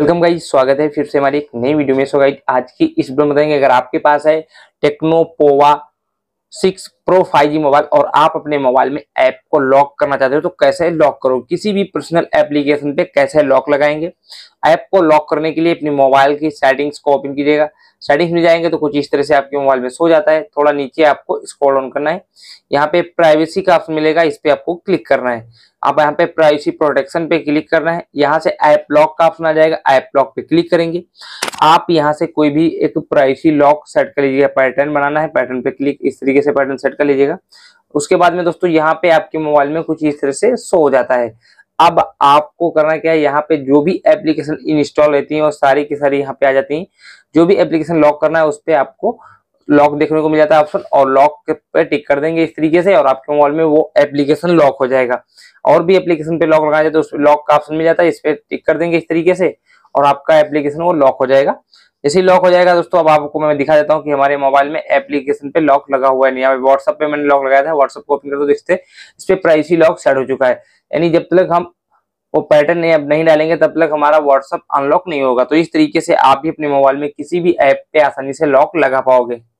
welcome guys स्वागत है फिर से हमारी एक नई वीडियो में सो गाइज आज की इस वीडियो में बताएंगे अगर आपके पास है Tecno Pova six pro G mobile और आप अपने मोबाइल में ऐप को लॉक करना चाहते हो तो कैसे लॉक करो किसी भी पर्सनल एप्लीकेशन पे कैसे लॉक लगाएंगे ऐप को लॉक करने के लिए अपने मोबाइल की सेटिंग्स को ओपन कीजिएगा सेटिंग्स में जाएंगे तो कुछ इस तरह से आपके मोबाइल में सो जाता है थोड़ा नीचे आपको स्क्रॉल ऑन करना है यहाँ पे प्राइवेसी का ऑप्शन मिलेगा इस पर आपको क्लिक करना है आप यहाँ पे प्राइवेसी प्रोटेक्शन पे क्लिक करना है यहाँ से ऐप लॉक का ऑप्शन आ जाएगा ऐप लॉक पे क्लिक करेंगे आप यहाँ से कोई भी एक प्राइवेसी लॉक सेट कर लीजिएगा पैटर्न बनाना है पैटर्न पे क्लिक इस तरीके से पैटर्न सेट सेट कर लीजिएगा उसके बाद में दोस्तों यहाँ पे आपके मोबाइल में कुछ इस तरह से शो हो जाता है अब आपको करना क्या है यहाँ पे जो भी एप्लीकेशन इंस्टॉल रहती है और सारी की सारी यहाँ पे आ जाती है जो भी एप्लीकेशन लॉक करना है उस पर आपको लॉक देखने को मिल जाता है ऑप्शन और लॉक पे टिक कर देंगे इस तरीके से और आपके मोबाइल में वो एप्लीकेशन लॉक हो जाएगा और भी एप्लीकेशन पे लॉक लगाया जाए तो उस पर लॉक का ऑप्शन मिल जाता है इस पर टिक कर देंगे इस तरीके से और आपका एप्लीकेशन वो लॉक हो जाएगा जैसे ही लॉक हो जाएगा दोस्तों अब आपको मैं दिखा देता हूँ कि हमारे मोबाइल में एप्लीकेशन पे लॉक लगा हुआ है यहाँ अभी व्हाट्सअप पे मैंने लॉक लगाया था व्हाट्सअप को ओपन कर दो देखते इस पर प्राइवेसी लॉक सेट हो चुका है यानी जब तक हम वो पैटर्न अब नहीं डालेंगे तब तक हमारा व्हाट्सअप अनलॉक नहीं होगा तो इस तरीके से आप भी अपने मोबाइल में किसी भी ऐप पे आसानी से लॉक लगा पाओगे